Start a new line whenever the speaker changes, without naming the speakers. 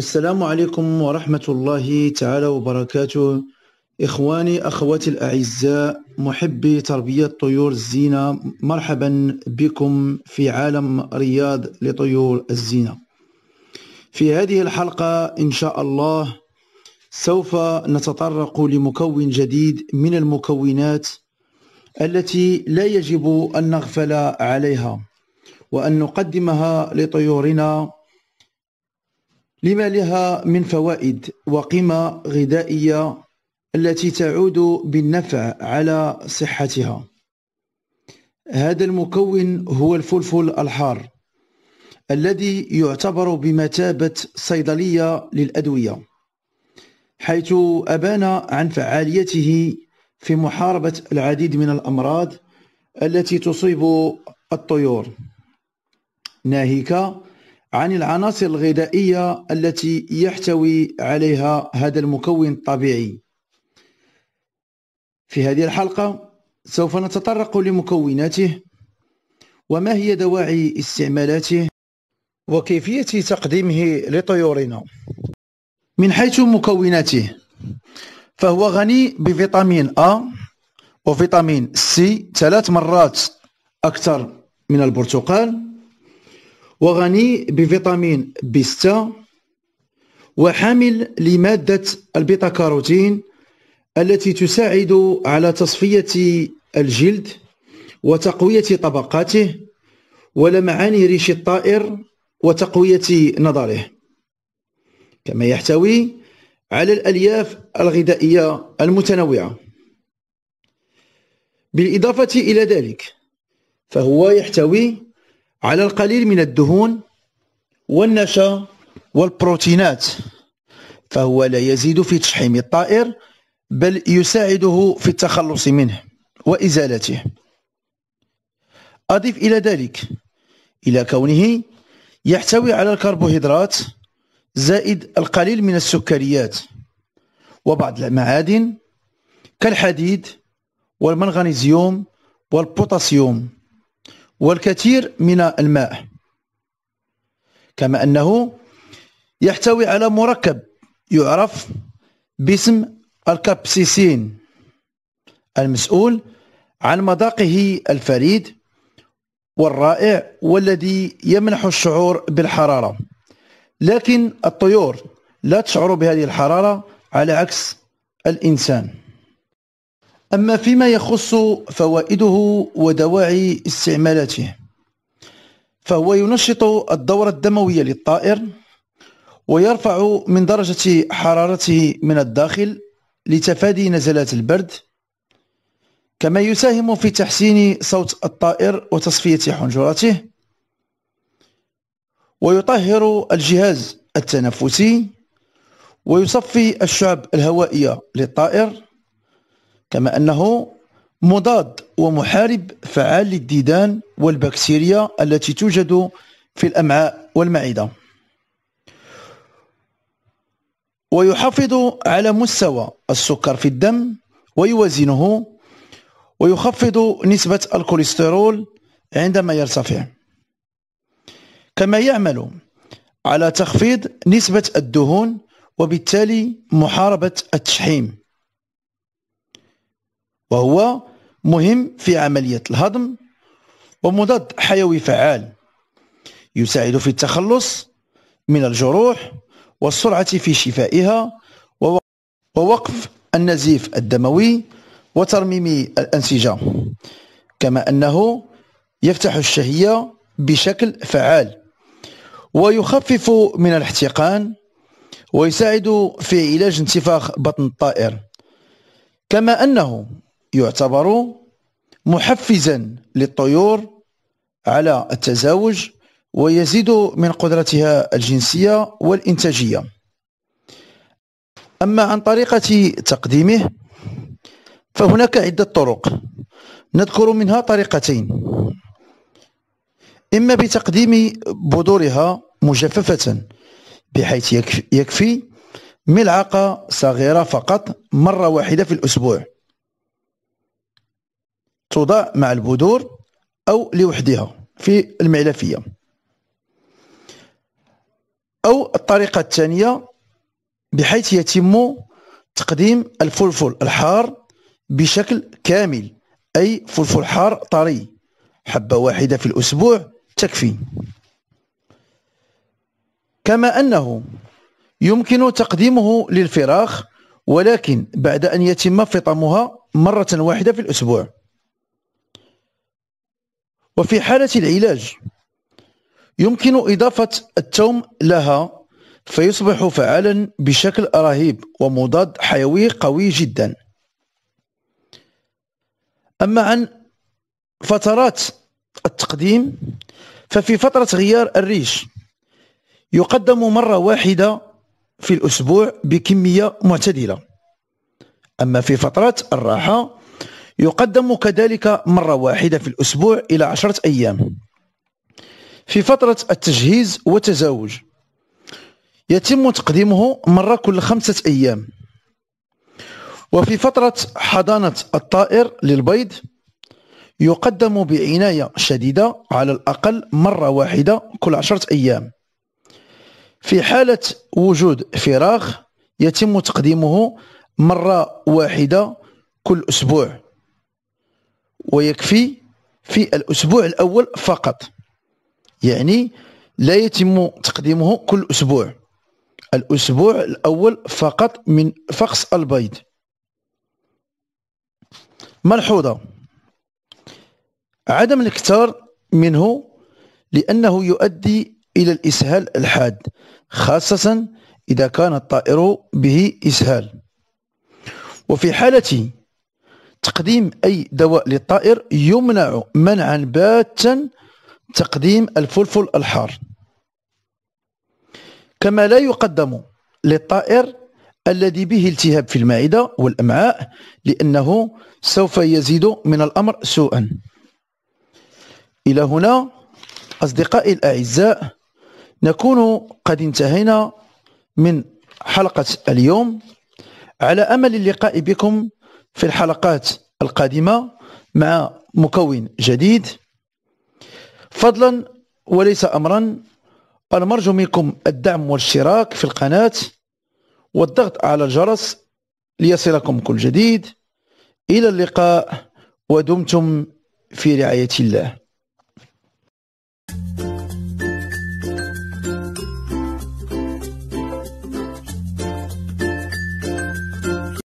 السلام عليكم ورحمة الله تعالى وبركاته إخواني أخواتي الأعزاء محبي تربية طيور الزينة مرحبا بكم في عالم رياض لطيور الزينة في هذه الحلقة إن شاء الله سوف نتطرق لمكون جديد من المكونات التي لا يجب أن نغفل عليها وأن نقدمها لطيورنا لما لها من فوائد وقيمة غذائية التي تعود بالنفع على صحتها هذا المكون هو الفلفل الحار الذي يعتبر بمثابة صيدلية للأدوية حيث أبان عن فعاليته في محاربة العديد من الأمراض التي تصيب الطيور ناهيك عن العناصر الغذائية التي يحتوي عليها هذا المكون الطبيعي في هذه الحلقة سوف نتطرق لمكوناته وما هي دواعي استعمالاته وكيفية تقديمه لطيورنا من حيث مكوناته فهو غني بفيتامين أ وفيتامين سي ثلاث مرات أكثر من البرتقال وغني بفيتامين بي 6 وحامل لمادة البيتا كاروتين التي تساعد على تصفية الجلد وتقوية طبقاته ولمعان ريش الطائر وتقوية نظره كما يحتوي على الألياف الغذائية المتنوعة بالإضافة إلى ذلك فهو يحتوي على القليل من الدهون والنشا والبروتينات فهو لا يزيد في تشحيم الطائر بل يساعده في التخلص منه وإزالته أضف إلى ذلك إلى كونه يحتوي على الكربوهيدرات زائد القليل من السكريات وبعض المعادن كالحديد والمنغنيزيوم والبوتاسيوم والكثير من الماء كما أنه يحتوي على مركب يعرف باسم الكابسيسين المسؤول عن مذاقه الفريد والرائع والذي يمنح الشعور بالحرارة لكن الطيور لا تشعر بهذه الحرارة على عكس الإنسان أما فيما يخص فوائده ودواعي استعمالاته فهو ينشط الدورة الدموية للطائر ويرفع من درجة حرارته من الداخل لتفادي نزلات البرد كما يساهم في تحسين صوت الطائر وتصفية حنجرته ويطهر الجهاز التنفسي ويصفي الشعب الهوائية للطائر كما أنه مضاد ومحارب فعال للديدان والبكتيريا التي توجد في الأمعاء والمعدة ويحافظ على مستوى السكر في الدم ويوازنه ويخفض نسبة الكوليسترول عندما يرتفع كما يعمل على تخفيض نسبة الدهون وبالتالي محاربة التشحيم وهو مهم في عملية الهضم ومضاد حيوي فعال يساعد في التخلص من الجروح والسرعة في شفائها ووقف النزيف الدموي وترميم الأنسجة كما أنه يفتح الشهية بشكل فعال ويخفف من الاحتقان ويساعد في علاج انتفاخ بطن الطائر كما أنه يعتبر محفزا للطيور على التزاوج ويزيد من قدرتها الجنسية والإنتاجية أما عن طريقة تقديمه فهناك عدة طرق نذكر منها طريقتين إما بتقديم بذورها مجففة بحيث يكفي ملعقة صغيرة فقط مرة واحدة في الأسبوع توضع مع البذور أو لوحدها في المعلفية أو الطريقة الثانية بحيث يتم تقديم الفلفل الحار بشكل كامل أي فلفل حار طري حبة واحدة في الأسبوع تكفي كما أنه يمكن تقديمه للفراخ ولكن بعد أن يتم فطمها مرة واحدة في الأسبوع وفي حالة العلاج يمكن إضافة التوم لها فيصبح فعالا بشكل رهيب ومضاد حيوي قوي جدا أما عن فترات التقديم ففي فترة غيار الريش يقدم مرة واحدة في الأسبوع بكمية معتدلة أما في فترات الراحة يقدم كذلك مرة واحدة في الأسبوع إلى عشرة أيام في فترة التجهيز والتزاوج يتم تقديمه مرة كل خمسة أيام وفي فترة حضانة الطائر للبيض يقدم بعناية شديدة على الأقل مرة واحدة كل عشرة أيام في حالة وجود فراخ يتم تقديمه مرة واحدة كل أسبوع ويكفي في الأسبوع الأول فقط يعني لا يتم تقديمه كل أسبوع الأسبوع الأول فقط من فقس البيض ملحوظة عدم الاكتار منه لأنه يؤدي إلى الإسهال الحاد خاصة إذا كان الطائر به إسهال وفي حالة تقديم أي دواء للطائر يمنع منعا باتا تقديم الفلفل الحار كما لا يقدم للطائر الذي به التهاب في المعدة والأمعاء لأنه سوف يزيد من الأمر سوءا إلى هنا أصدقائي الأعزاء نكون قد انتهينا من حلقة اليوم على أمل اللقاء بكم في الحلقات القادمة مع مكون جديد فضلا وليس أمرا أنا مرجو منكم الدعم والاشتراك في القناة والضغط على الجرس ليصلكم كل جديد إلى اللقاء ودمتم في رعاية الله